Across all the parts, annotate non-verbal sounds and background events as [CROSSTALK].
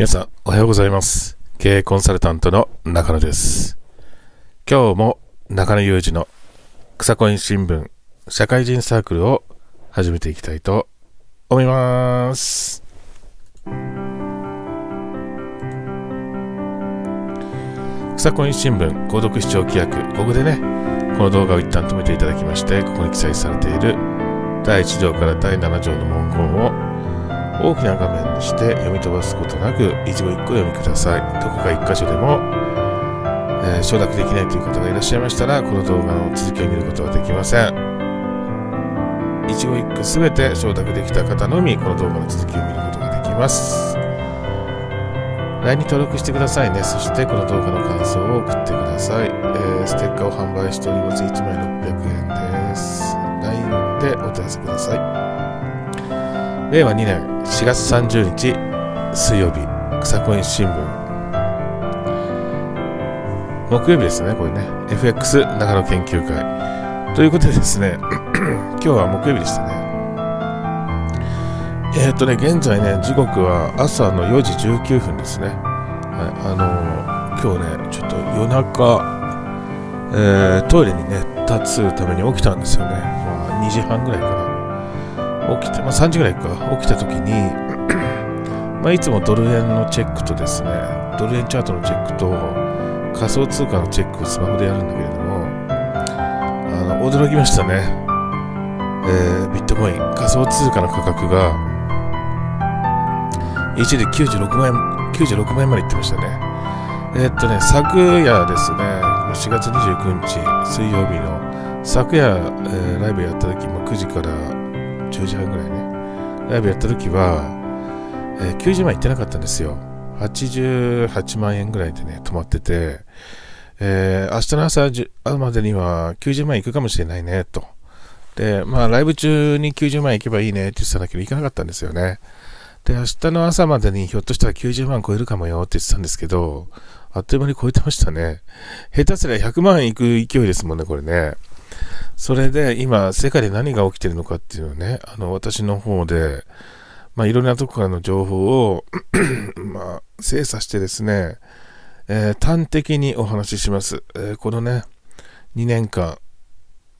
皆さん、おはようございます。経営コンサルタントの中野です。今日も中野裕二の草コイン新聞社会人サークルを始めていきたいと思います。草コイン新聞購読視聴規約、ここでね、この動画を一旦止めていただきまして、ここに記載されている第1条から第7条の文言を大きな画面にして読み飛ばすことなく一語一個読みくださいどこか一箇所でも、えー、承諾できないという方がいらっしゃいましたらこの動画の続きを見ることはできません一語一句全て承諾できた方のみこの動画の続きを見ることができます LINE に登録してくださいねそしてこの動画の感想を送ってください、えー、ステッカーを販売しております1枚600円です LINE でお問い合わせください令和2年4月30日水曜日草子新聞木曜日ですね、これね。FX 長野研究会。ということでですね、[CLEARS THROAT] 今日は木曜日でしたね。えっ、とね、現在ね、時刻は朝の4時19分ですね。はい、あのー、今日ね、ちょっと夜中、えー、トイレにね、立つために起きたんですよね。まあ、2時半ぐらいかな。起きて、まあ、3時ぐらいか、起きた時にまあいつもドル円のチェックとですね、ドル円チャートのチェックと、仮想通貨のチェックをスマホでやるんだけれども、あの、驚きましたね。えー、ビットコイン、仮想通貨の価格が、一時96万円、96万円までいってましたね。えー、っとね、昨夜ですね、4月29日、水曜日の、昨夜、えー、ライブやった時、まあ、9時から9時半ぐらいねライブやった時は、えー、90万いってなかったんですよ88万円ぐらいでね止まってて、えー、明日の朝会うまでには90万いくかもしれないねとでまあライブ中に90万いけばいいねって言ってたんだけどいかなかったんですよねで明日の朝までにひょっとしたら90万超えるかもよって言ってたんですけどあっという間に超えてましたね下手すりゃ100万いく勢いですもんねこれねそれで今、世界で何が起きてるのかっていうのをね、あの、私の方で、まあ、いろんなとこからの情報を [CLEARS THROAT] まあ、精査してですね、えー、端的にお話しします。えー、このね、2年間、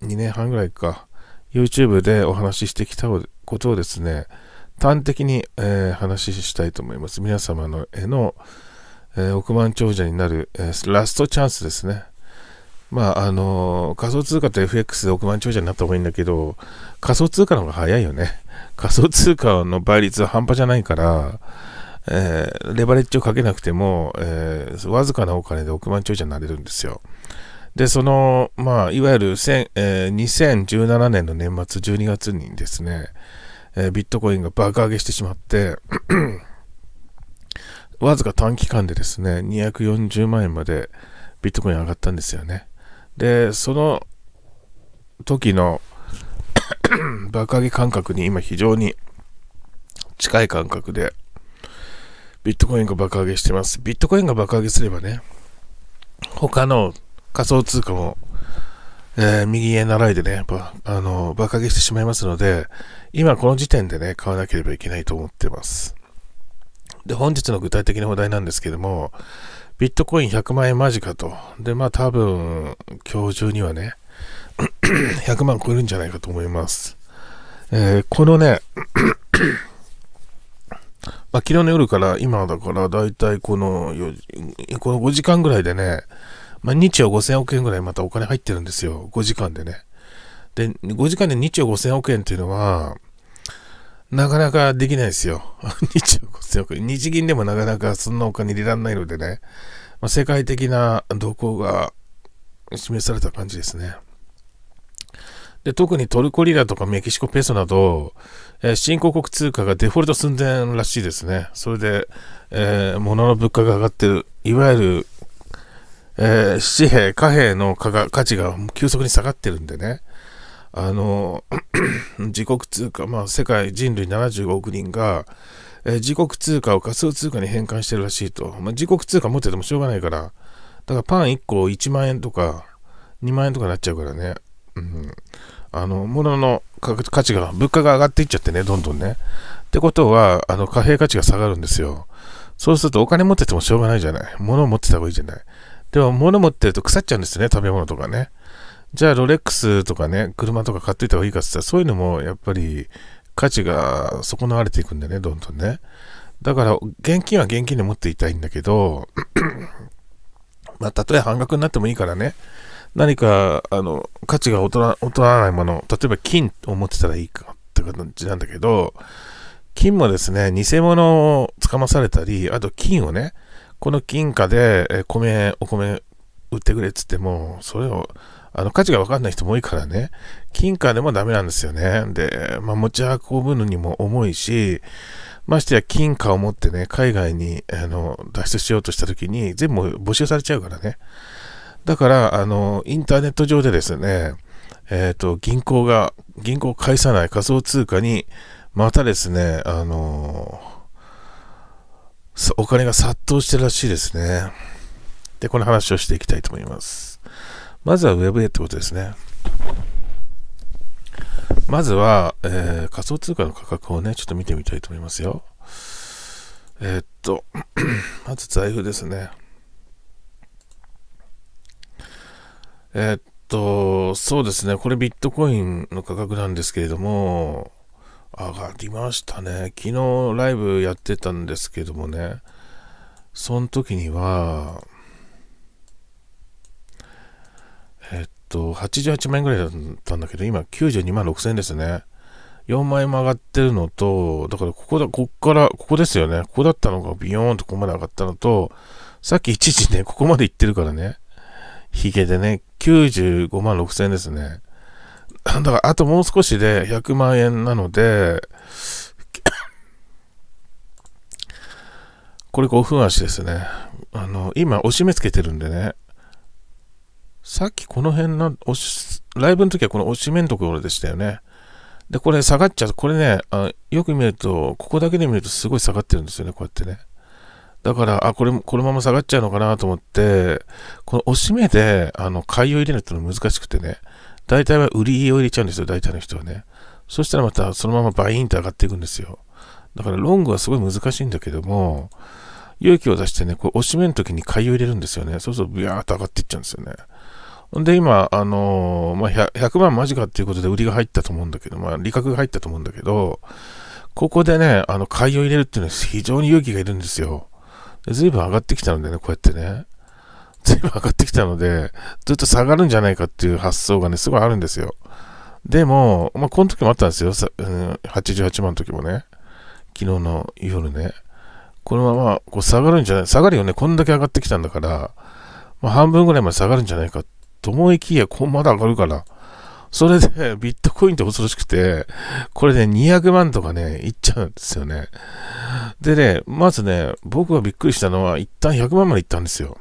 2年半ぐらいか、YouTube でお話ししてきたことをですね、端的に、えー、話ししたいと思います。皆様の絵の、え億万長者になる、えラストチャンスですね。まああの仮想通貨と FX で億万長者になった方がいいんだけど仮想通貨の方が早いよね仮想通貨の倍率は半端じゃないから、えー、レバレッジをかけなくても、えー、わずかなお金で億万長者になれるんですよでそのまあいわゆる、えー、2017年の年末12月にですね、えー、ビットコインが爆上げしてしまって [CLEARS THROAT] わずか短期間でですね240万円までビットコイン上がったんですよね。で、その時の [COUGHS] 爆上げ感覚に今非常に近い感覚で、ビットコインが爆上げしてます。ビットコインが爆上げすればね、他の仮想通貨も、えー、右へ習いでね、やっぱ、あの、爆上げしてしまいますので、今この時点でね、買わなければいけないと思ってます。で、本日の具体的な話題なんですけども、ビットコイン100万円マジかと。で、まあ多分、今日中にはね、100 [COUGHS] 万超えるんじゃないかと思います。えー、このね、まあ、昨日の夜から今だから大体このこの5時間ぐらいでね、まあ、2兆5000億円ぐらいまたお金入ってるんですよ。5時間でね。で、5時間で2兆5000億円っていうのは、なかなかできないですよ。[LAUGHS] 日銀でもなかなかそんなお金入れられないのでね、まあ、世界的な動向が示された感じですね。で特にトルコリラとかメキシコペソなど、えー、新興国通貨がデフォルト寸前らしいですね。それで、えー、物の物価が上がってる、いわゆる、えー、紙幣、貨幣の価値が急速に下がってるんでね、あの自国 [CLEARS THROAT] 通貨、まあ、世界人類75億人が、えー、自国通貨を仮想通貨に変換してるらしいと、まあ、自国通貨持っててもしょうがないからだからパン1個1万円とか2万円とかになっちゃうからね、うん、あの物の価値が物価が上がっていっちゃってねどんどんねってことはあの貨幣価値が下がるんですよそうするとお金持っててもしょうがないじゃない物を持ってた方がいいじゃないでも物持ってると腐っちゃうんですよね食べ物とかねじゃあロレックスとかね、車とか買っといた方がいいかって言ったら、そういうのもやっぱり価値が損なわれていくんだよね、どんどんね。だから、現金は現金で持っていたいんだけど、まあ、たとえ半額になってもいいからね、何か、あの、価値が劣らないもの、例えば金を持ってたらいいかって感じなんだけど、金もですね、偽物を捕まされたり、あと金をね、この金貨で米、お米売ってくれっつっても、それをあの、価値がわかんない人も多いからね、金貨でもダメなんですよね。で、まあ、持ち運ぶのにも重いし、ましてや金貨を持ってね、海外に、あの、脱出しようとした時に、全部募集されちゃうからね。だから、あの、インターネット上でですね、えっ、ー、と、銀行が、銀行を返さない仮想通貨に、またですね、あのお金が殺到してるらしいですね。で、この話をしていきたいと思います。まずは Web へってことですね。まずは、えー、仮想通貨の価格をね、ちょっと見てみたいと思いますよ。えー、っと、[CLEARS THROAT] まず財布ですね。えー、っと、そうですね、これビットコインの価格なんですけれども、上がりましたね。昨日ライブやってたんですけどもね、その時には、と、88万円ぐらいだったんだけど、今92万6000円ですね。4万円も上がってるのと、だからここだ、こっから、ここですよね。ここだったのがビヨーンとここまで上がったのと、さっき一時ね、ここまで行ってるからね。ヒゲでね、95万6000円ですね。だからあともう少しで100万円なので、これ5分足ですね。あの、今、押し目つけてるんでね、さっきこの辺の、ライブの時はこの押し面のところでしたよね。で、これ下がっちゃう。これね、あよく見ると、ここだけで見るとすごい下がってるんですよね、こうやってね。だから、あ、これ、このまま下がっちゃうのかなと思って、この押し目で、あの、買いを入れるってのは難しくてね、大体は売りを入れちゃうんですよ、大体の人はね。そしたらまたそのままバインと上がっていくんですよ。だから、ロングはすごい難しいんだけども、勇気を出してね、こう、押し目の時に買いを入れるんですよね。そうすると、ビャーっと上がっていっちゃうんですよね。で、今、あのー、まあ100、100万マジかっていうことで売りが入ったと思うんだけど、まあ、利確が入ったと思うんだけど、ここでね、あの、買いを入れるっていうのは非常に勇気がいるんですよ。ずいぶん上がってきたのでね、こうやってね。ずいぶん上がってきたので、ずっと下がるんじゃないかっていう発想がね、すごいあるんですよ。でも、まあ、この時もあったんですよ。うん、88万の時もね。昨日の夜ね。このままこう下がるんじゃない、下がるよね、こんだけ上がってきたんだから、まあ、半分ぐらいまで下がるんじゃないかってと思いきや、こうまだ上がるから。それで、ビットコインって恐ろしくて、これで、ね、200万とかね、いっちゃうんですよね。でね、まずね、僕がびっくりしたのは、一旦100万までいったんですよ。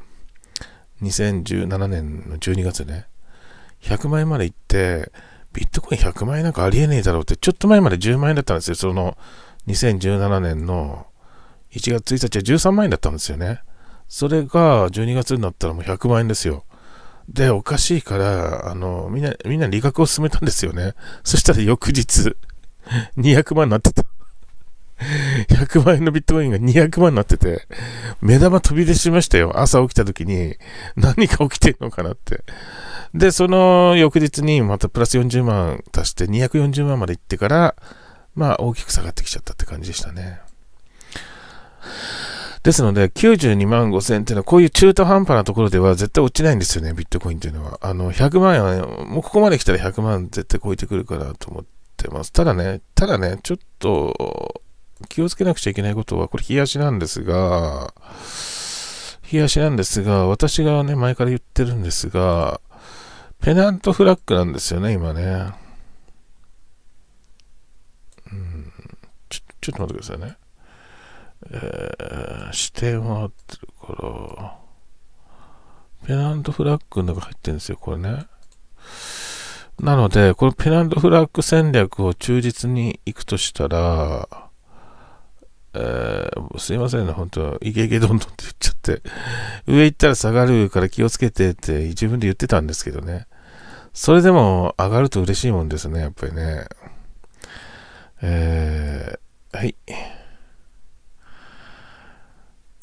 2017年の12月ね。100万円まで行って、ビットコイン100万円なんかありえねえだろうって、ちょっと前まで10万円だったんですよ。その、2017年の1月1日は13万円だったんですよね。それが12月になったらもう100万円ですよ。で、おかしいから、あの、みんな、みんな理学を進めたんですよね。[LAUGHS] そしたら翌日、200 [LAUGHS] 万になってた。100 [LAUGHS] 万円のビットコインが200万になってて、目玉飛び出しましたよ。朝起きた時に、何か起きてんのかなって。で、その翌日にまたプラス40万足して240万まで行ってから、まあ大きく下がってきちゃったって感じでしたね。ですので、92万5000っていうのは、こういう中途半端なところでは絶対落ちないんですよね、ビットコインっていうのは。あの、100万円、は、もうここまで来たら100万絶対超えてくるかなと思ってます。ただね、ただね、ちょっと気をつけなくちゃいけないことは、これ、冷やしなんですが、冷やしなんですが、私がね、前から言ってるんですが、ペナントフラッグなんですよね、今ね。うん、ちょちょっと待ってくださいね。えー、視点は合ってるから、ペナントフラッグの中入ってるんですよ、これね。なので、このペナントフラッグ戦略を忠実にいくとしたら、えー、すいませんね、本当イケイケどんどんって言っちゃって、上行ったら下がるから気をつけてって自分で言ってたんですけどね。それでも上がると嬉しいもんですね、やっぱりね。えー、はい。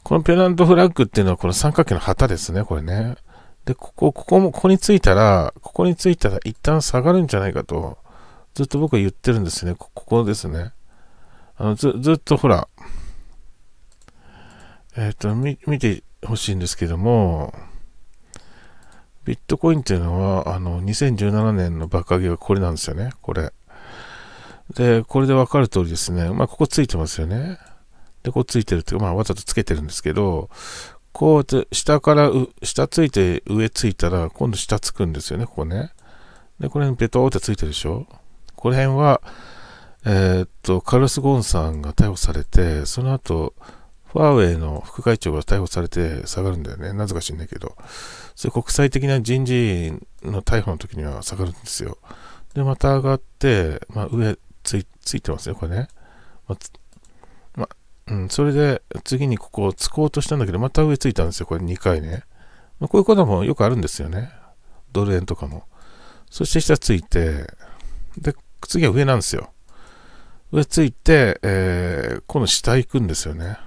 このペナントフラッグっていうのはこの三角形の旗ですね、これね。で、ここ、ここも、ここについたら、ここについたら一旦下がるんじゃないかと、ずっと僕は言ってるんですね。ここですね。あの、ず、ずっとほら、えっ、ー、と、見、見てほしいんですけども、ビットコインっていうのは、あの、2017年の爆上げがこれなんですよね。これ。で、これでわかる通りですね。まあ、ここついてますよね。で、こうついてるっていうか、まあ、わざとつけてるんですけど、こう、下から、下ついて上ついたら、今度下つくんですよね、ここね。で、これにペトーってついてるでしょこの辺は、えー、っと、カルス・ゴーンさんが逮捕されて、その後、ファーウェイの副会長が逮捕されて下がるんだよね。なぜか知んないけど。それ国際的な人事院の逮捕の時には下がるんですよ。で、また上がって、まあ、上ついてますね、これね。まあうん、それで次にここを突こうとしたんだけど、また上ついたんですよ、これ2回ね。まあ、こういうこともよくあるんですよね。ドル円とかも。そして下ついて、で、次は上なんですよ。上ついて、えー、今度下行くんですよね。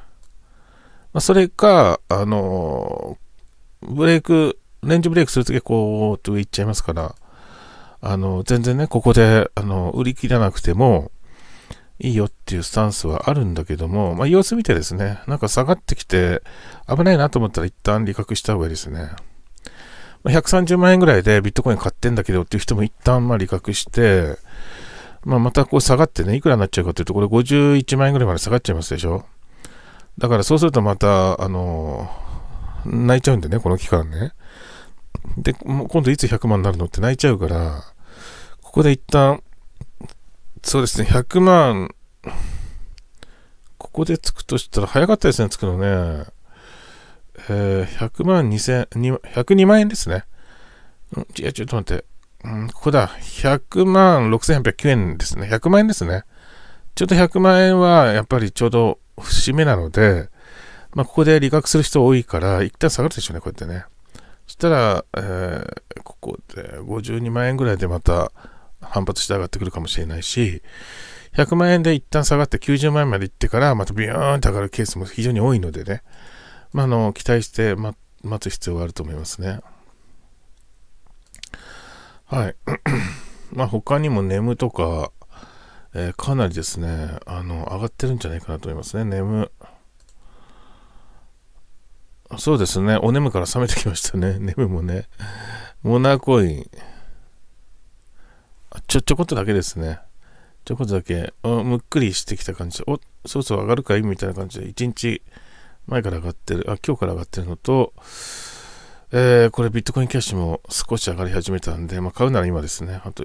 まあ、それか、あのー、ブレイク、レンジブレイクするときはこう、と上行っちゃいますから、あのー、全然ね、ここで、あのー、売り切らなくても、いいよっていうスタンスはあるんだけども、まあ、様子見てですね、なんか下がってきて危ないなと思ったら一旦利確した方がいいですね。130万円ぐらいでビットコイン買ってんだけどっていう人も一旦ま利確して、まあ、またこう下がってね、いくらになっちゃうかというと、これ51万円ぐらいまで下がっちゃいますでしょ。だからそうするとまた、あの泣いちゃうんでね、この期間ね。で、今度いつ100万になるのって泣いちゃうから、ここで一旦そうですね、100万、ここでつくとしたら早かったですね、つくのね。えー、100万2000、102万円ですね。うん、ちょっと待って。うん、ここだ。100万6809円ですね。100万円ですね。ちょっと100万円はやっぱりちょうど節目なので、まあ、ここで利確する人多いから、一旦下がるでしょうね、こうやってね。そしたら、えー、ここで52万円ぐらいでまた、反発して上がってくるかもしれないし、100万円で一旦下がって90万円まで行ってから、またビューンと上がるケースも非常に多いのでね、まあ、の期待して待つ必要があると思いますね。はい。[CLEARS THROAT] まあ、他にもネムとか、えー、かなりですね、あの、上がってるんじゃないかなと思いますね、ネム。そうですね、おネムから冷めてきましたね、[LAUGHS] ネムもね。モナコイン。ちょ、ちょこっとだけですね。ちょこっとだけ、むっくりしてきた感じで、お、そろそろ上がるかいみたいな感じで、1日前から上がってる、あ、今日から上がってるのと、えー、これビットコインキャッシュも少し上がり始めたんで、まあ、買うなら今ですね。あと、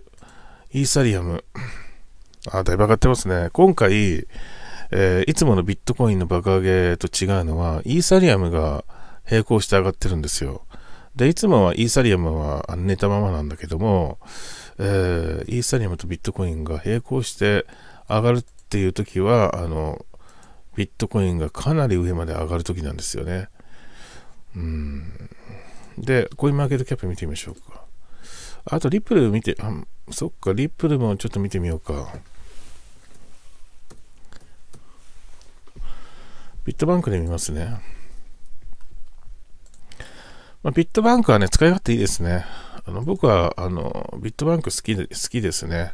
イーサリアム。あ、だいぶ上がってますね。今回、えー、いつものビットコインの爆上げと違うのは、イーサリアムが並行して上がってるんですよ。で、いつもはイーサリアムは寝たままなんだけども、えー、イーサリアムとビットコインが並行して上がるっていう時は、あの、ビットコインがかなり上まで上がる時なんですよね。うん。で、コインマーケットキャップ見てみましょうか。あと、リップル見て、あ、そっか、リップルもちょっと見てみようか。ビットバンクで見ますね。まあ、ビットバンクはね、使い勝手いいですね。あの僕はあのビットバンク好きで好きですね。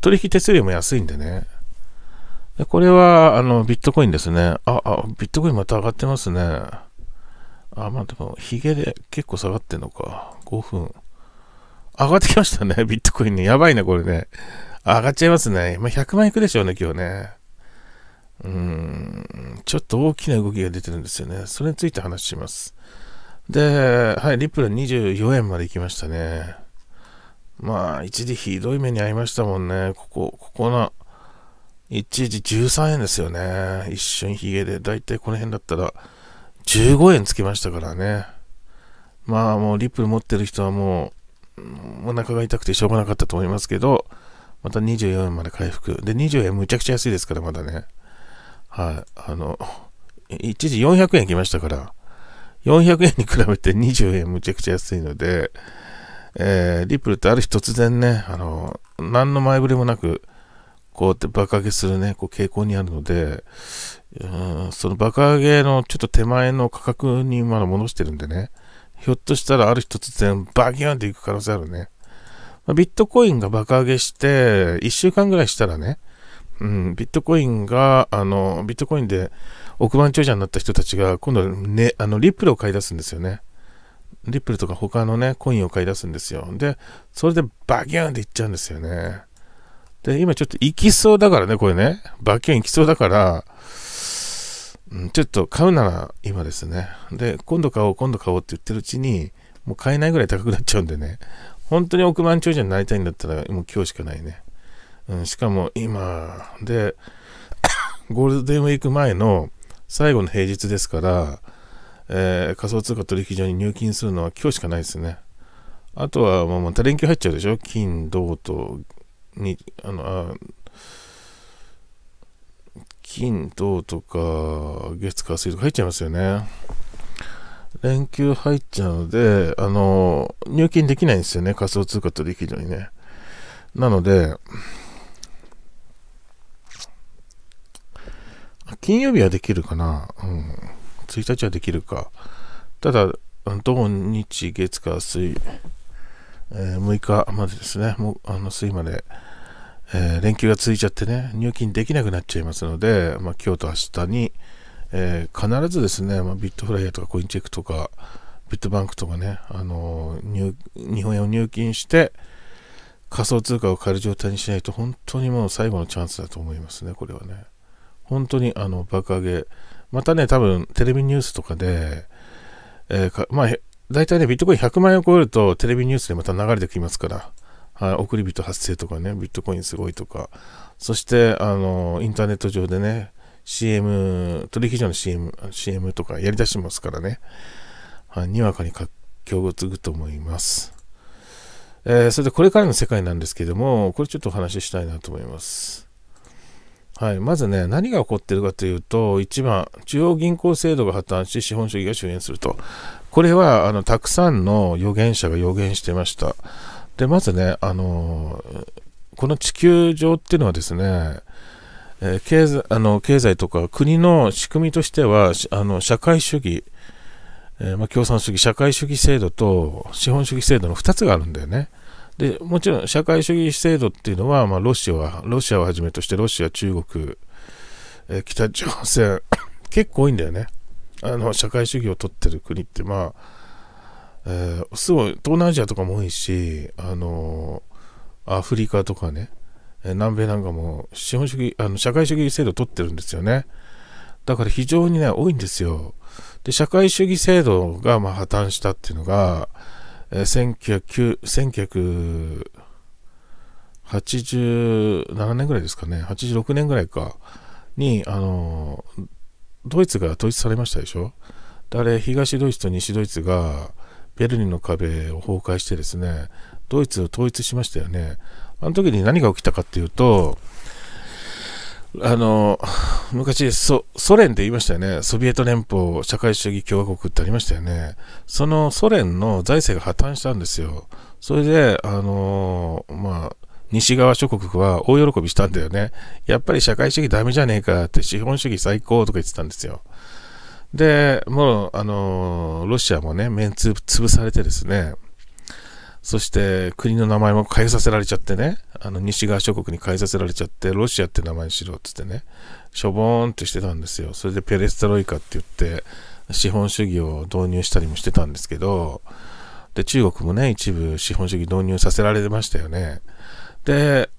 取引手数料も安いんでね。でこれはあのビットコインですね。あ、あ、ビットコインまた上がってますね。あ、まあでも、ヒゲで結構下がってんのか。5分。上がってきましたね、[LAUGHS] ビットコインね。やばいね、これね。上がっちゃいますね。まあ、100万いくでしょうね、今日ね。うーん、ちょっと大きな動きが出てるんですよね。それについて話します。で、はい、リップル24円まで行きましたね。まあ、一時ひどい目に遭いましたもんね。ここ、ここの、一時13円ですよね。一瞬ヒゲで。だいたいこの辺だったら、15円つきましたからね。まあ、もうリップル持ってる人はもう、お腹が痛くてしょうがなかったと思いますけど、また24円まで回復。で、2 0円むちゃくちゃ安いですから、まだね。はい。あの、一時400円きましたから、400円に比べて20円むちゃくちゃ安いので、えー、リップルってある日突然ね、あの、何の前触れもなく、こうやって爆上げするね、こう傾向にあるので、うん、その爆上げのちょっと手前の価格にまだ戻してるんでね、ひょっとしたらある日突然バギュンっていく可能性あるね。まあ、ビットコインが爆上げして、1週間ぐらいしたらね、うん、ビットコインが、あの、ビットコインで、億万長者になった人たちが、今度ね、あの、リップルを買い出すんですよね。リップルとか他のね、コインを買い出すんですよ。で、それでバキューンっていっちゃうんですよね。で、今ちょっと行きそうだからね、これね。バキューン行きそうだから、うん、ちょっと買うなら今ですね。で、今度買おう、今度買おうって言ってるうちに、もう買えないぐらい高くなっちゃうんでね。本当に億万長者になりたいんだったら、もう今日しかないね。うん、しかも今、で、[COUGHS] ゴールデンウィーク前の最後の平日ですから、えー、仮想通貨取引所に入金するのは今日しかないですね。あとは、まあ、また連休入っちゃうでしょ金、銅と、に、あの、あ金、銅とか、月、火、水とか入っちゃいますよね。連休入っちゃうので、あの、入金できないんですよね。仮想通貨取引所にね。なので、金曜日はできるかな。うん。1日はできるか。ただ、土日、月、火、水、えー、6日までですね、もうあの水まで、えー、連休が続いちゃってね、入金できなくなっちゃいますので、まあ、今日と明日に、えー、必ずですね、まあ、ビットフライヤーとかコインチェックとか、ビットバンクとかね、あのー、日本円を入金して、仮想通貨を買える状態にしないと、本当にもう最後のチャンスだと思いますね、これはね。本当にあの爆上げ。またね、多分テレビニュースとかで、えー、かまあ、大体ね、ビットコイン100万円を超えるとテレビニュースでまた流れてきますから、はい、送り人発生とかね、ビットコインすごいとか、そして、あの、インターネット上でね、CM、取引所の CM, CM とかやりだしてますからね、はい、にわかに活況を継ぐと思います。えー、それでこれからの世界なんですけども、これちょっとお話ししたいなと思います。はい、まずね、何が起こっているかというと、1番、中央銀行制度が破綻し、資本主義が終焉すると、これはあのたくさんの預言者が予言してました。で、まずね、あのこの地球上っていうのはですね、えー、経済あの経済とか国の仕組みとしては、あの社会主義、えー、まあ、共産主義、社会主義制度と資本主義制度の2つがあるんだよね。でもちろん社会主義制度っていうのは、まあ、ロシアはロシアをはじめとしてロシア、中国、え北朝鮮 [COUGHS] 結構多いんだよねあの社会主義を取ってる国ってまあ、えー、すごい東南アジアとかも多いしあのアフリカとかね南米なんかも資本主義あの社会主義制度を取ってるんですよねだから非常にね多いんですよで社会主義制度がま破綻したっていうのがえ1987年ぐらいですかね、86年ぐらいかに、あのドイツが統一されましたでしょ。あれ、東ドイツと西ドイツが、ベルリンの壁を崩壊してですね、ドイツを統一しましたよね。あの時に何が起きたかっていうと、あの、昔ソ、ソ連って言いましたよね。ソビエト連邦社会主義共和国ってありましたよね。そのソ連の財政が破綻したんですよ。それで、あの、まあ、西側諸国は大喜びしたんだよね。やっぱり社会主義ダメじゃねえかって資本主義最高とか言ってたんですよ。で、もう、あの、ロシアもね、面潰されてですね、そして国の名前も変えさせられちゃってね、あの西側諸国に変えさせられちゃって、ロシアって名前にしろっつってね、しょぼーんってしてたんですよ。それでペレストロイカって言って、資本主義を導入したりもしてたんですけど、で、中国もね、一部資本主義導入させられてましたよね。で、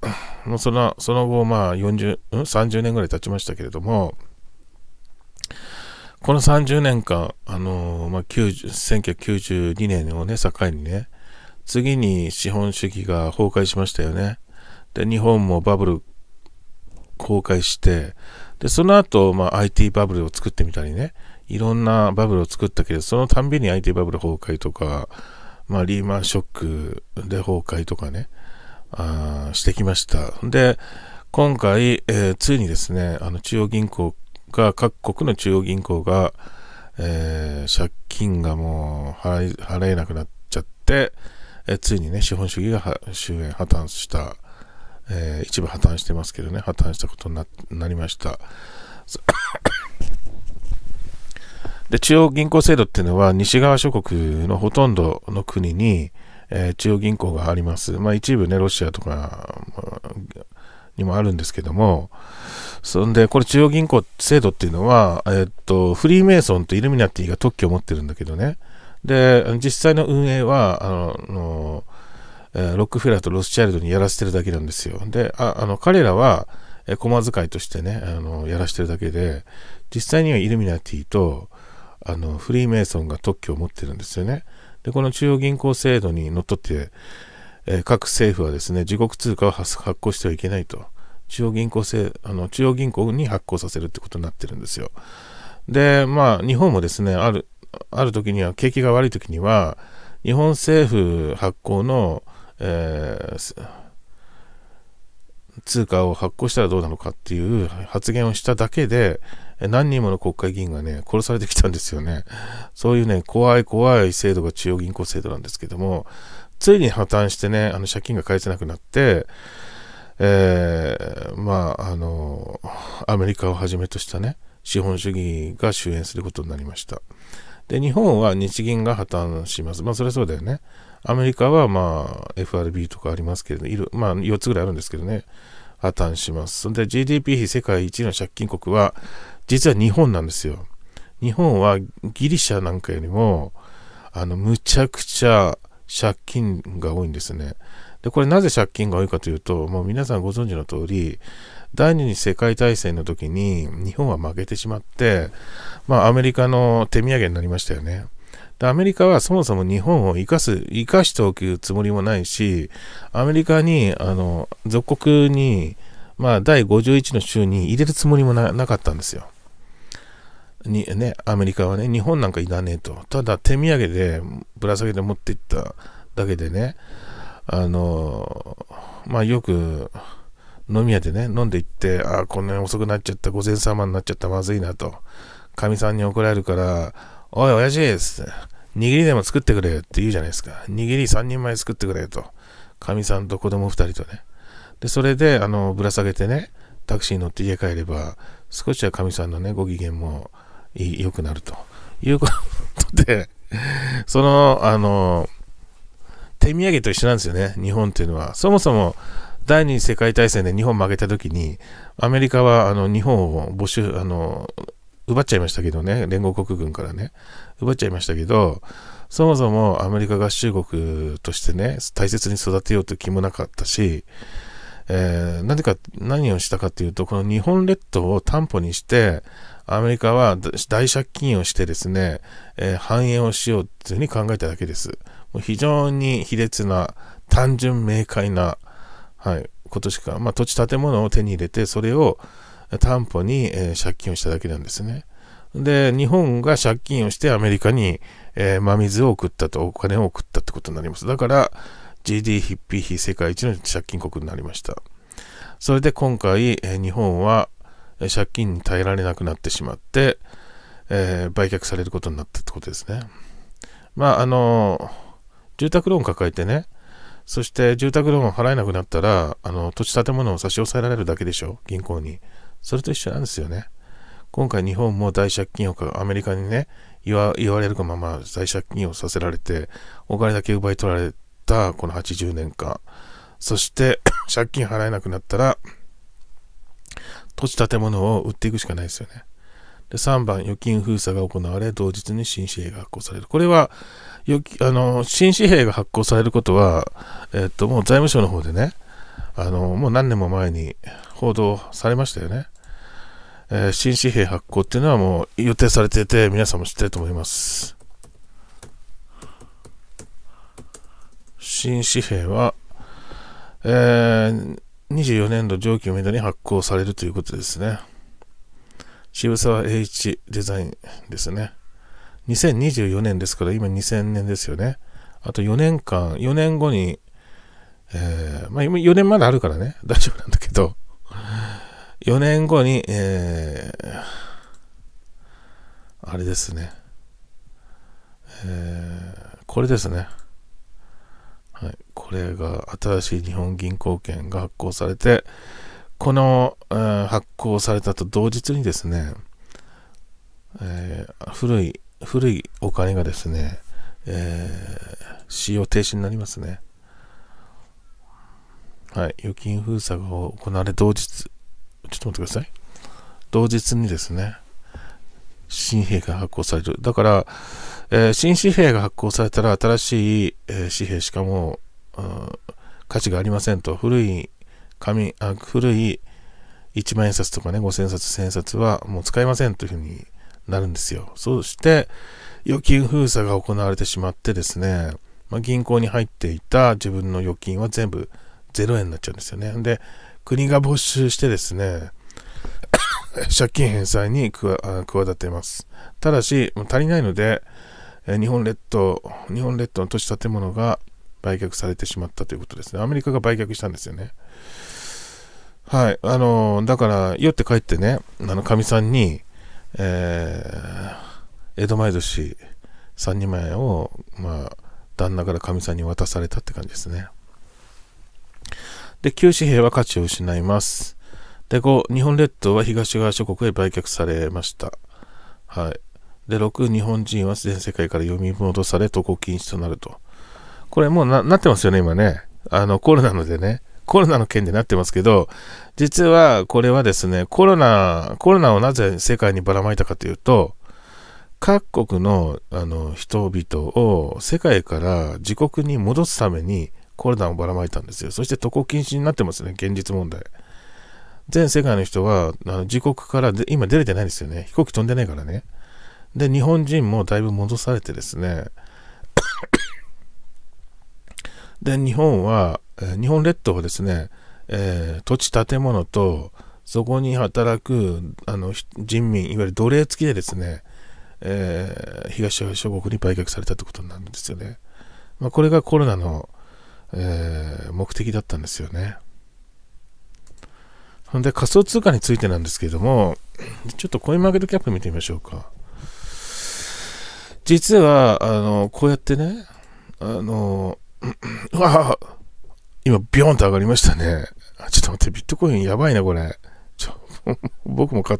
もうそのその後、まあ40、うん、30年ぐらい経ちましたけれども、この30年間、あのーまあ、1992年をね、境にね、次に資本主義が崩壊しましたよね。で、日本もバブル崩壊して、で、その後、まあ、IT バブルを作ってみたりね、いろんなバブルを作ったけど、そのたんびに IT バブル崩壊とか、まあ、リーマンショックで崩壊とかね、あしてきました。で、今回、えー、ついにですね、あの中央銀行が、各国の中央銀行が、えー、借金がもう払えなくなっちゃって、えついにね、資本主義が終焉破綻した、えー、一部破綻してますけどね、破綻したことになりました。[COUGHS] で、中央銀行制度っていうのは、西側諸国のほとんどの国に、えー、中央銀行があります。まあ、一部ね、ロシアとかにもあるんですけども、そんで、これ中央銀行制度っていうのは、えー、っと、フリーメイソンとイルミナティが特許を持ってるんだけどね、で、実際の運営は、あの、ロックフェラーとロスチャイルドにやらせてるだけなんですよ。で、ああの彼らは、え駒使いとしてね、あのやらしてるだけで、実際にはイルミナティとあのフリーメイソンが特許を持ってるんですよね。で、この中央銀行制度にのっとって、え各政府はですね、自国通貨を発行してはいけないと。中央銀行制あの中央銀行に発行させるってことになってるんですよ。で、まあ、日本もですね、あるある時には、景気が悪い時には、日本政府発行の、えー、通貨を発行したらどうなのかっていう発言をしただけで、何人もの国会議員がね、殺されてきたんですよね。そういうね、怖い怖い制度が中央銀行制度なんですけども、ついに破綻してね、あの借金が返せなくなって、えー、まあ、あの、アメリカをはじめとしたね、資本主義が終焉することになりました。で、日本は日銀が破綻します。まあ、それはそうだよね。アメリカは、まあ、FRB とかありますけれど、いるまあ、4つぐらいあるんですけどね、破綻します。で、GDP 比世界一の借金国は、実は日本なんですよ。日本はギリシャなんかよりも、あの、むちゃくちゃ借金が多いんですね。で、これなぜ借金が多いかというと、もう皆さんご存知の通り、第二次世界大戦の時に日本は負けてしまって、まあアメリカの手土産になりましたよね。で、アメリカはそもそも日本を生かす、生かしておくつもりもないし、アメリカに、あの、属国に、まあ第51の州に入れるつもりもなかったんですよ。にね、アメリカはね、日本なんかいらねえと。ただ手土産でぶら下げて持っていっただけでね、あの、まあ、よく、飲み屋でね、飲んで行って、ああ、こんなに遅くなっちゃった、午前様になっちゃった、まずいなと。かみさんに怒られるから、おい、親父っって、握りでも作ってくれって言うじゃないですか。握り3人前作ってくれと。かみさんと子供2人とね。で、それで、あの、ぶら下げてね、タクシーに乗って家帰れば、少しはかみさんのね、ご機嫌も良くなるということで、その、あの、手土産と一緒なんですよね、日本っていうのは。そもそも第二次世界大戦で日本負けた時に、アメリカはあの日本を募集、あの、奪っちゃいましたけどね、連合国軍からね、奪っちゃいましたけど、そもそもアメリカ合衆国としてね、大切に育てようという気もなかったし、えー、何か、何をしたかっていうと、この日本列島を担保にして、アメリカは大借金をしてですね、えー、繁栄をしようというふうに考えただけです。非常に卑劣な、単純明快な、はい、ことしか、まあ、土地建物を手に入れて、それを担保に、えー、借金をしただけなんですね。で、日本が借金をしてアメリカに、えー、真水を送ったと、お金を送ったってことになります。だから、GD ヒッピー比世界一の借金国になりました。それで今回、えー、日本は借金に耐えられなくなってしまって、えー、売却されることになったってことですね。まあ、あのー住宅ローン抱えてね、そして住宅ローンを払えなくなったら、あの、土地建物を差し押さえられるだけでしょ、銀行に。それと一緒なんですよね。今回日本も大借金をアメリカにね、言わ言われるがまま大借金をさせられて、お金だけ奪い取られた、この80年間。そして、[COUGHS] 借金払えなくなったら、土地建物を売っていくしかないですよね。で3番、預金封鎖が行われ、同日に新紙幣が発行される。これは、よきあの新紙幣が発行されることは、えっと、もう財務省の方でねあの、もう何年も前に報道されましたよね。えー、新紙幣発行っていうのはもう予定されていて、皆さんも知ってると思います。新紙幣は、えー、24年度上記をめどに発行されるということですね。渋沢栄一デザインですね。2024年ですから、今2000年ですよね。あと4年間、4年後に、えー、まあ4年まであるからね、[LAUGHS] 大丈夫なんだけど、4年後に、えー、あれですね、えー、これですね。はい、これが新しい日本銀行券が発行されて、この、えー、発行されたと同日にですね、えー、古い古いお金がですね、えー、使用停止になりますね。はい、預金封鎖が行われ、同日、ちょっと待ってください。同日にですね、新兵が発行される。だから、えー、新紙幣が発行されたら新しい、えー、紙幣しかもう、ん、価値がありませんと。古い紙、あ古い1万円札とかね、5000冊、1000冊はもう使いませんというふうになるんですよ。そして、預金封鎖が行われてしまってですね、まあ、銀行に入っていた自分の預金は全部0円になっちゃうんですよね。で、国が没収してですね、[COUGHS] 借金返済に企てます。ただし、足りないので、日本列島、日本列島の都市建物が売却されてしまったということですね。アメリカが売却したんですよね。はい。あの、だから、酔って帰ってね、あの、かみさんに、えー、江戸前寿司3人前を、まあ、旦那からかみさんに渡されたって感じですね。で、旧紙幣は価値を失います。で、5、日本列島は東側諸国へ売却されました。はい。で、6、日本人は全世界から読み戻され、渡航禁止となると。これもうな、なってますよね、今ね。あの、コロナのでね。コロナの件でなってますけど、実はこれはですね、コロナ、コロナをなぜ世界にばらまいたかというと、各国のあの人々を世界から自国に戻すためにコロナをばらまいたんですよ。そして渡航禁止になってますね、現実問題。全世界の人はあの自国からで今出れてないんですよね。飛行機飛んでないからね。で、日本人もだいぶ戻されてですね、で、日本は、日本列島はですね、えー、土地、建物と、そこに働くあの人民、いわゆる奴隷付きでですね、えー、東諸国に売却されたってことになるんですよね。まあ、これがコロナの、えー、目的だったんですよね。ほんで、仮想通貨についてなんですけれども、ちょっとコインマーケットキャップ見てみましょうか。実は、あの、こうやってね、あの、わ今、ビョンと上がりましたね。ちょっと待って、ビットコインやばいな、これ。ちょ [LAUGHS] 僕も買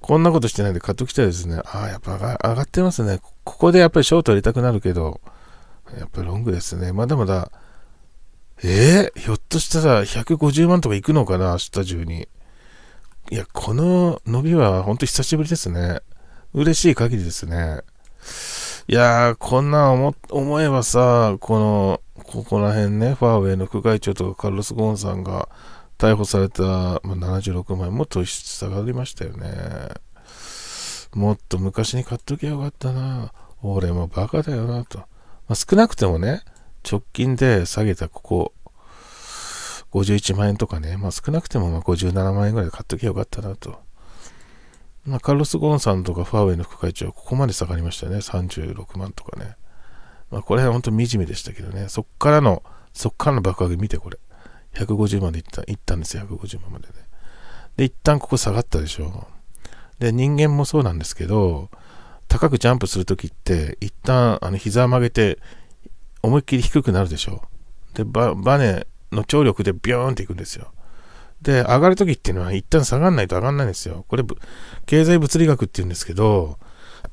こんなことしてないで買っときたいですね。ああ、やっぱ上がってますね。ここでやっぱりショート入れたくなるけど、やっぱりロングですね。まだまだ、えー、ひょっとしたら150万とかいくのかな、明日中に。いや、この伸びは本当久しぶりですね。嬉しい限りですね。いやー、こんな思、思えばさ、この、ここら辺ね、ファーウェイの副会長とかカルロス・ゴーンさんが逮捕された、まあ、76万円もっと下がりましたよね。もっと昔に買っときゃよかったな。俺もバカだよなと。まあ、少なくてもね、直近で下げたここ、51万円とかね、まあ、少なくてもま57万円ぐらいで買っときゃよかったなと。まあ、カルロス・ゴーンさんとかファーウェイの副会長、はここまで下がりましたよね。36万とかね。まあ、これは本当惨めでしたけどね。そっからの、そっからの爆上げ見てこれ。150までいったいったんですよ、150万までね。で、一旦ここ下がったでしょ。う。で、人間もそうなんですけど、高くジャンプするときって、一旦あの膝曲げて、思いっきり低くなるでしょ。う。で、バネの張力でビューンっていくんですよ。で、上がるときっていうのは一旦下がらないと上がらないんですよ。これ、経済物理学って言うんですけど、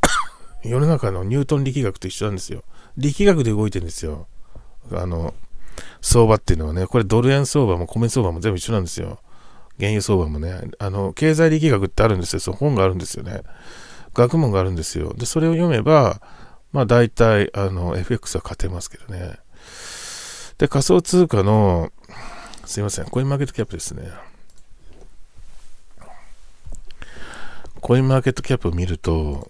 [COUGHS] 世の中のニュートン力学と一緒なんですよ。力学で動いてるんですよ。あの、相場っていうのはね、これドル円相場も米相場も全部一緒なんですよ。原油相場もね。あの、経済力学ってあるんですよ。その本があるんですよね。学問があるんですよ。で、それを読めば、まあ大体、あの、FX は勝てますけどね。で、仮想通貨の、すいません。コインマーケットキャップですね。コインマーケットキャップを見ると、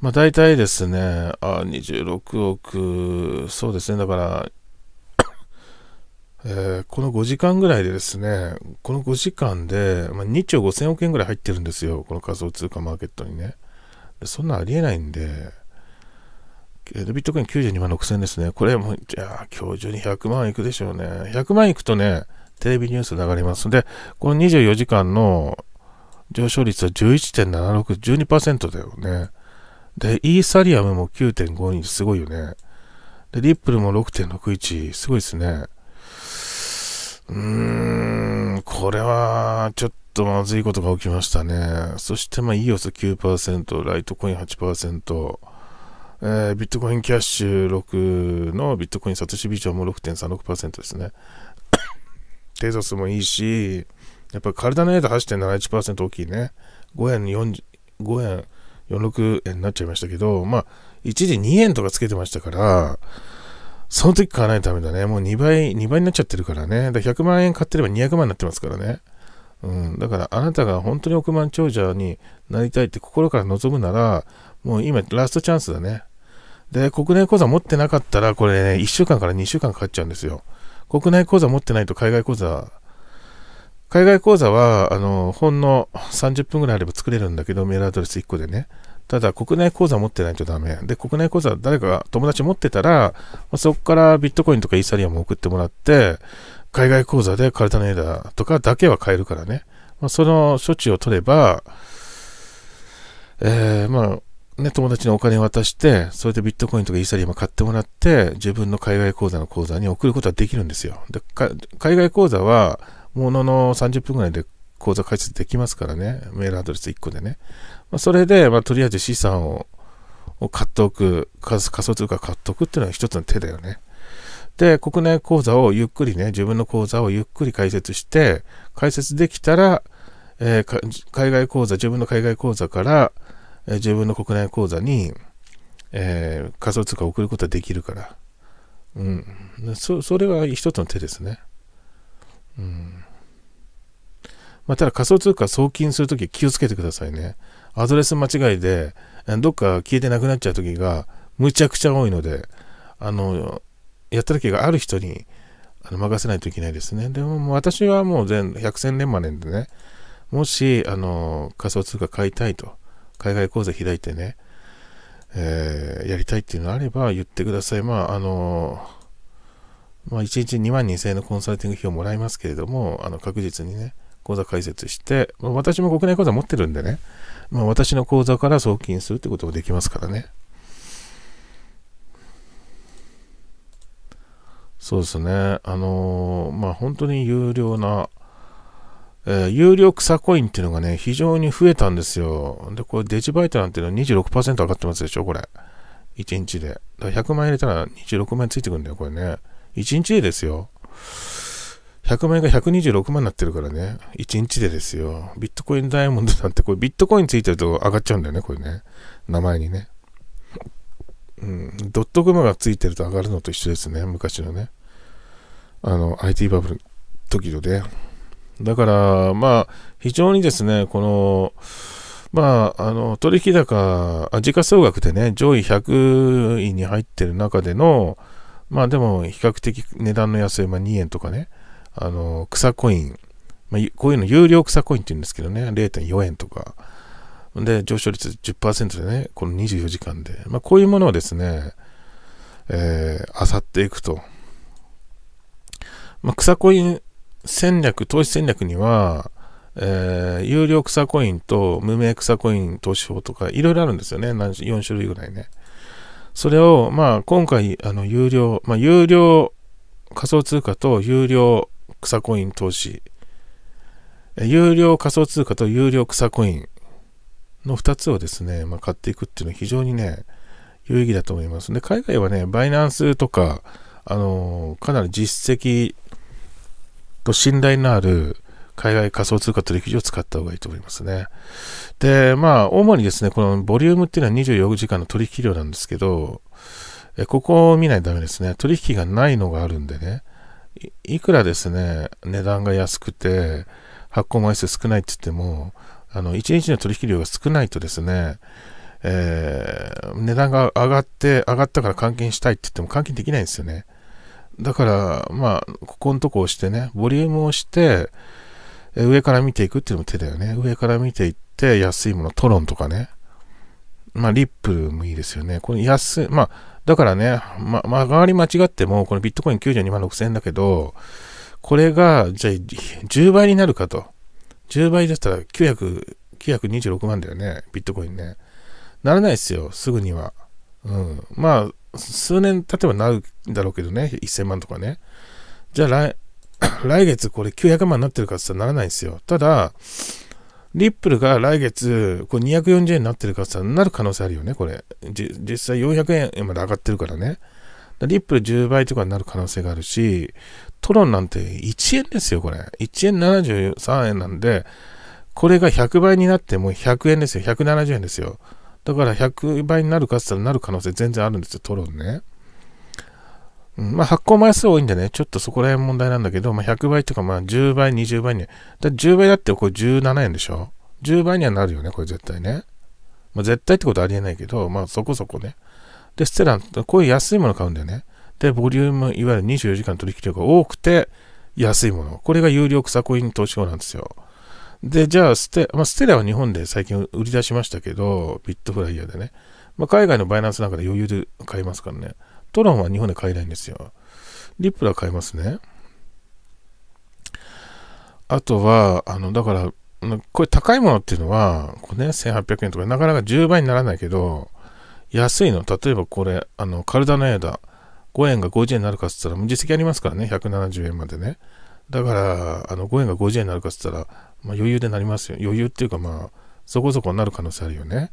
まあ大体ですね、あ26億、そうですね、だから、[COUGHS] えー、この5時間ぐらいでですね、この5時間で、まあ、2兆5000億円ぐらい入ってるんですよ、この仮想通貨マーケットにね。そんなありえないんで、ビットコイン92万6000ですね。これも、じゃあ、今日中に100万いくでしょうね。100万いくとね、テレビニュース流れますで、この24時間の上昇率は11.76、12%だよね。で、イーサリアムも9.5 2すごいよね。で、リップルも6.61、すごいですね。うーん、これは、ちょっとまずいことが起きましたね。そして、まあ、EOS9%、ライトコイン8%、えー、ビットコインキャッシュ6のビットコインサトシビジョンも6.36%ですね。[COUGHS] テゾスもいいし、やっぱカルダネータ8.71%大きいね。5円40、5円46円になっちゃいましたけど、まあ、一時2円とかつけてましたから、その時買わないとダメだね。もう2倍、2倍になっちゃってるからね。だから100万円買ってれば200万になってますからね。うん。だからあなたが本当に億万長者になりたいって心から望むなら、もう今ラストチャンスだね。で、国内口座持ってなかったら、これね、1週間から2週間かかっちゃうんですよ。国内口座持ってないと海外口座、海外口座は、あの、ほんの30分ぐらいあれば作れるんだけど、メールアドレス1個でね。ただ、国内口座持ってないとダメ。で、国内口座、誰か友達持ってたら、そこからビットコインとかイーサリアム送ってもらって、海外口座でカルタネーダとかだけは買えるからね。まその処置を取れば、えー、まあ、ね、友達にお金を渡して、それでビットコインとかイーサリアム買ってもらって、自分の海外口座の口座に送ることはできるんですよ。で、海外口座は、ものの30分ぐらいで口座開設できますからね。メールアドレス1個でね。まあ、それで、まあ、とりあえず資産を買っておく、仮想通貨買っておくっていうのは一つの手だよね。で、国内口座をゆっくりね、自分の口座をゆっくり開設して、開設できたら、えー、海外口座、自分の海外口座から、え自分の国内口座に、えー、仮想通貨を送ることはできるから、うん、そそれは一つの手ですね。うんまあ、ただ仮想通貨送金するとき気をつけてくださいね。アドレス間違いで、どっか消えてなくなっちゃうときがむちゃくちゃ多いので、あの、やった時きがある人に任せないといけないですね。でも私はもう全100戦連まででね、もし、あの、仮想通貨買いたいと海外講座開いてね、えー、やりたいっていうのがあれば言ってください。まあ、あの、まあ、1日2万2000円のコンサルティング費をもらいますけれども、あの、確実にね、講座開設して、まあ、私も国内講座持ってるんでね、まあ、私の講座から送金するってこともできますからね。そうですね。あのー、まあ、本当に有料なえー、有料草コインっていうのがね、非常に増えたんですよ。で、これデジバイトなんていうのは26%上がってますでしょ、これ。1日で。だから100万入れたら26万円ついてくるんだよ、これね。1日でですよ。100万円が126万になってるからね。1日でですよ。ビットコインダイヤモンドなんて、これビットコインついてると上がっちゃうんだよね、これね。名前にね。うん。ドットグマがついてると上がるのと一緒ですね、昔のね。あの、IT バブル時のね。だから、まあ、非常にですね、この、まあ、あの取引高、時価総額でね、上位100位に入ってる中での、まあでも比較的値段の安い、まあ、2円とかね、あの草コイン、まあ、こういうの有料草コインって言うんですけどね、0.4円とか、で上昇率10%でね、この24時間で、まあ、こういうものをですね、えー、漁っていくと。まあ、草コイン戦略、投資戦略には、えー、有料草コインと無名草コイン投資法とかいろいろあるんですよね。4種類ぐらいね。それを、まあ、今回、あの、有料、まあ、有料仮想通貨と有料草コイン投資、有料仮想通貨と有料草コインの2つをですね、まあ、買っていくっていうのは非常にね、有意義だと思います。で、海外はね、バイナンスとか、あのー、かなり実績と信頼のある海外仮想通貨取引所を使った方がいいと思いますね。で、まあ、主にですね、このボリュームっていうのは24時間の取引量なんですけど、えここを見ないとダメですね。取引がないのがあるんでね、いくらですね、値段が安くて、発行枚数少ないって言っても、あの、1日の取引量が少ないとですね、えー、値段が上がって、上がったから換金したいって言っても換金できないんですよね。だから、まあ、ここのとこ押してね、ボリュームを押して、上から見ていくっていうのも手だよね。上から見ていって、安いもの、トロンとかね。まあ、リップルもいいですよね。この安い、まあ、だからね、ま、曲周り間違っても、このビットコイン92万6000円だけど、これが、じゃ10倍になるかと。10倍だったら900、926万だよね、ビットコインね。ならないですよ、すぐには。うん。まあ、数年経てばなるだろうけどね、1000万とかね。じゃあ来、[COUGHS] 来月これ900万になってるかってたらならないんですよ。ただ、リップルが来月これ240円になってるかってたらなる可能性あるよね、これ。実際400円まで上がってるからね。リップル10倍とかになる可能性があるし、トロンなんて1円ですよ、これ。1円73円なんで、これが100倍になってもう100円ですよ、170円ですよ。だから100倍になるかって言ったらなる可能性全然あるんですよ、トロンね。まあ、発行枚数多いんでね、ちょっとそこら辺問題なんだけど、まあ、100倍とかまあ10倍、20倍に、だ10倍だってこれ17円でしょ ?10 倍にはなるよね、これ絶対ね。まあ、絶対ってことはありえないけど、まあそこそこね。で、ステラン、こういう安いもの買うんだよね。で、ボリューム、いわゆる24時間取引量が多くて、安いもの。これが有料草コイン投資法なんですよ。で、じゃあステ、まあ、ステラは日本で最近売り出しましたけど、ビットフライヤーでね。まあ、海外のバイナンスなんかで余裕で買いますからね。トロンは日本で買えないんですよ。リップラ買えますね。あとは、あの、だから、これ高いものっていうのは、これね、1800円とか、なかなか10倍にならないけど、安いの、例えばこれ、あの、カルダの枝、5円が50円になるかっつったら、もう実績ありますからね、170円までね。だから、あの、5円が50円になるかっつったら、まあ、余裕でなりますよ。余裕っていうか、まあ、そこそこになる可能性あるよね。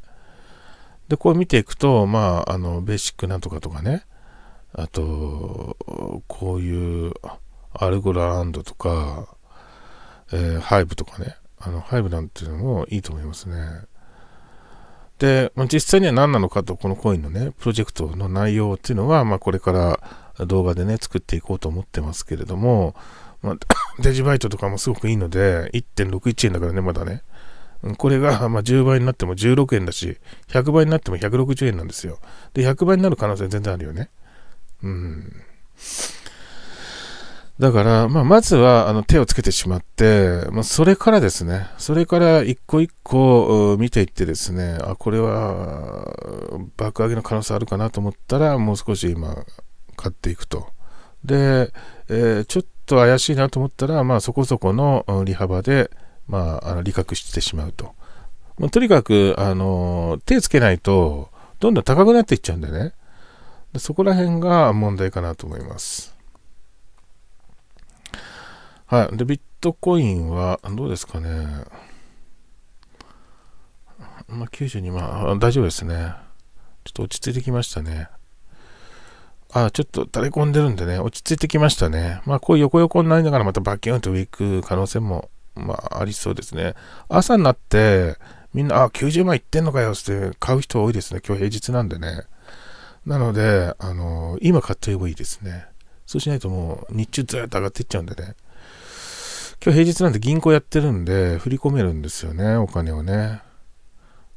で、こう見ていくと、まあ、あの、ベーシックなんとかとかね、あと、こういうアルゴランドとか、えー、ハイブとかね、あの、ハイブなんていうのもいいと思いますね。で、まあ、実際には何なのかと、このコインのね、プロジェクトの内容っていうのは、まあ、これから動画でね、作っていこうと思ってますけれども、まあ、[COUGHS] デジバイトとかもすごくいいので、1.61円だからね、まだね。これが、まあ、10倍になっても16円だし、100倍になっても160円なんですよ。で、100倍になる可能性全然あるよね。うん。だから、まあ、まずはあの手をつけてしまって、まあ、それからですね、それから一個一個見ていってですね、あ、これは爆上げの可能性あるかなと思ったら、もう少し今、買っていくと。で、えー、ちょっと怪しいなと思ったら、まあ、そこそこの利幅で、まあ、あの利確してしまうと。まとにかく、あの手つけないと、どんどん高くなっていっちゃうんでね。そこら辺が問題かなと思います。はい。で、ビットコインは、どうですかね。まあ、92万あ、大丈夫ですね。ちょっと落ち着いてきましたね。あ、ちょっと垂れ込んでるんでね、落ち着いてきましたね。まあ、こう横横になりながらまたバキュンと上行く可能性も、まあ、ありそうですね。朝になって、みんな、あ、90万いってんのかよって買う人多いですね。今日平日なんでね。なので、あの、今買っちゃえばいいですね。そうしないともう日中ずっと上がっていっちゃうんでね。今日平日なんで銀行やってるんで、振り込めるんですよね、お金をね。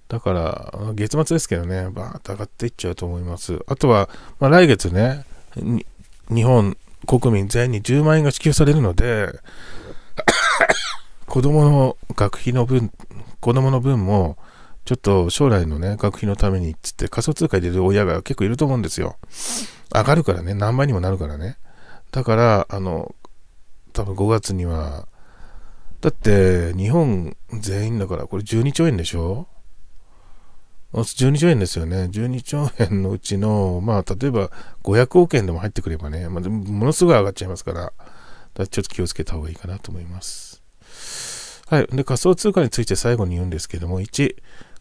だから、月末ですけどね、バーッと上がっていっちゃうと思います。あとは、まあ、来月ね、日本国民全員に10万円が支給されるので、[LAUGHS] 子供の学費の分、子供の分もちょっと将来のね、学費のためにっつって仮想通貨入れる親が結構いると思うんですよ。上がるからね、何倍にもなるからね。だから、あの、多分5月には、だって日本全員だからこれ12兆円でしょ ?12 兆円ですよね。12兆円のうちの、まあ例えば500億円でも入ってくればね、まあ、ものすごい上がっちゃいますから、からちょっと気をつけた方がいいかなと思います。はい。で、仮想通貨について最後に言うんですけども、1、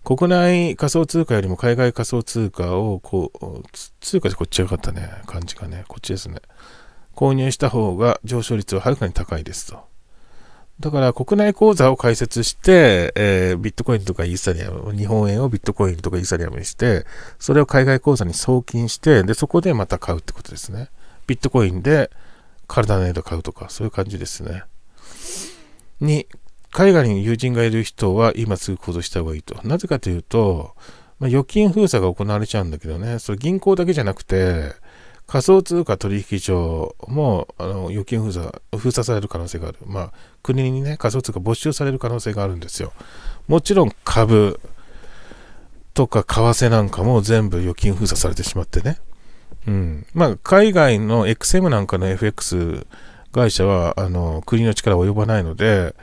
国内仮想通貨よりも海外仮想通貨をこう、通貨でこっちよかったね、感じがね、こっちですね。購入した方が上昇率ははるかに高いですと。だから国内口座を開設して、えー、ビットコインとかイーサリアム、日本円をビットコインとかイーサリアムにして、それを海外口座に送金して、で、そこでまた買うってことですね。ビットコインでカルダネイド買うとか、そういう感じですね。に海外に友人がいる人は今すぐ行動した方がいいと。なぜかというと、まあ、預金封鎖が行われちゃうんだけどね、それ銀行だけじゃなくて、仮想通貨取引所もあの預金封鎖封鎖される可能性がある。まあ、国にね、仮想通貨没収される可能性があるんですよ。もちろん株とか為替なんかも全部預金封鎖されてしまってね。うん。まあ、海外の XM なんかの FX 会社は、あの、国の力及ばないので、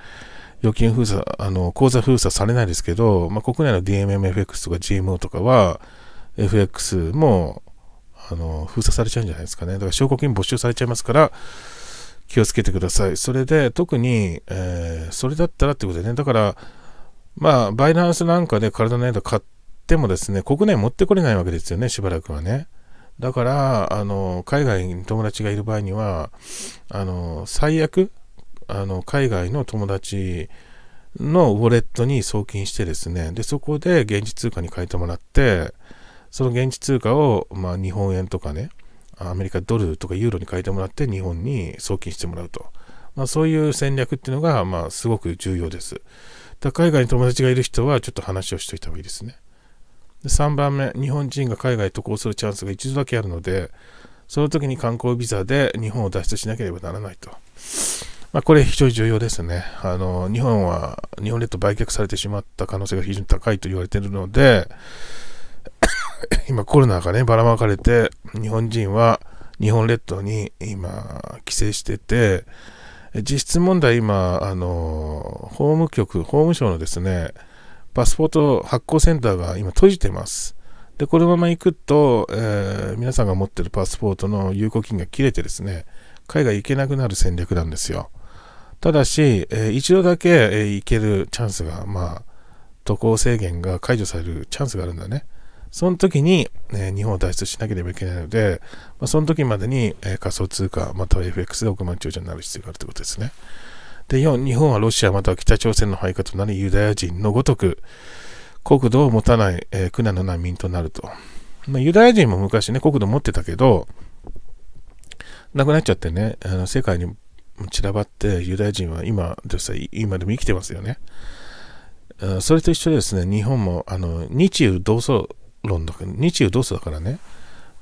預金封鎖、あの、口座封鎖されないですけど、まあ、国内の DMMFX とか GMO とかは、FX も、あの、封鎖されちゃうんじゃないですかね。だから証拠金没収されちゃいますから、気をつけてください。それで、特に、えー、それだったらってことでね、だから、まあ、バイナンスなんかで体のド買ってもですね、国内持ってこれないわけですよね、しばらくはね。だから、あの、海外に友達がいる場合には、あの、最悪、あの海外の友達のウォレットに送金してですね、で、そこで現地通貨に変えてもらって、その現地通貨を、まあ、日本円とかね、アメリカドルとかユーロに変えてもらって日本に送金してもらうと。まあ、そういう戦略っていうのが、まあ、すごく重要です。だ海外に友達がいる人はちょっと話をしといた方がいいですね。で3番目、日本人が海外渡航するチャンスが一度だけあるので、その時に観光ビザで日本を脱出しなければならないと。まあ、これ非常に重要ですね。あの、日本は、日本列島売却されてしまった可能性が非常に高いと言われているので、[COUGHS] 今コロナがね、ばらまかれて、日本人は日本列島に今、帰省してて、実質問題今、あの、法務局、法務省のですね、パスポート発行センターが今閉じてます。で、このまま行くと、えー、皆さんが持ってるパスポートの有効金が切れてですね、海外行けなくなる戦略なんですよ。ただし、えー、一度だけ、えー、行けるチャンスが、まあ、渡航制限が解除されるチャンスがあるんだね。その時に、えー、日本を脱出しなければいけないので、まあ、その時までに、えー、仮想通貨、または FX で億万長者になる必要があるということですね。で、4、日本はロシアまたは北朝鮮の配下となり、ユダヤ人のごとく、国土を持たない、えー、苦難の難民となると。まあ、ユダヤ人も昔ね、国土持ってたけど、亡くなっちゃってね、あの世界に散らばってユダヤ人は今でさ今でも生きてますよね。それと一緒ですね、日本もあの日中同窓論だから日中同窓だからね、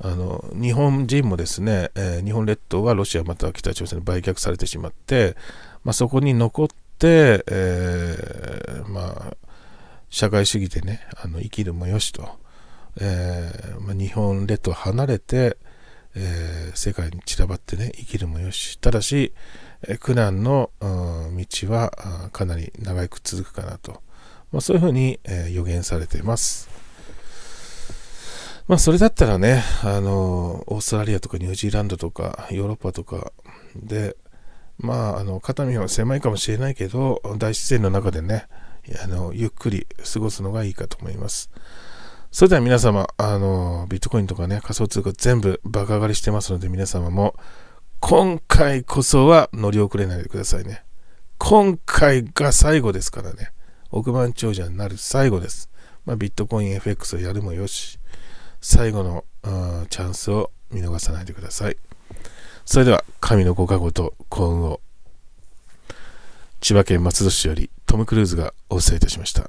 あの日本人もですね、えー、日本列島はロシアまたは北朝鮮に売却されてしまって、まあ、そこに残って、えー、まあ、社会主義でねあの生きるもよしと、えー、まあ、日本列島離れて、えー、世界に散らばってね、生きるもよし。ただし、え苦難の、道はかなり長く続くかなと。まあ、そういうふうに、えー、予言されています。まあ、それだったらね、あの、オーストラリアとかニュージーランドとか、ヨーロッパとかで、まあ、あの、肩身は狭いかもしれないけど、大自然の中でね、あの、ゆっくり過ごすのがいいかと思います。それでは皆様、あの、ビットコインとかね、仮想通貨全部爆上がりしてますので、皆様も、今回こそは乗り遅れないでくださいね。今回が最後ですからね。億万長者になる最後です。まあ、ビットコイン FX をやるもよし、最後の、うん、チャンスを見逃さないでください。それでは、神のご加護と幸運を。千葉県松戸市よりトム・クルーズがお伝えいたしました。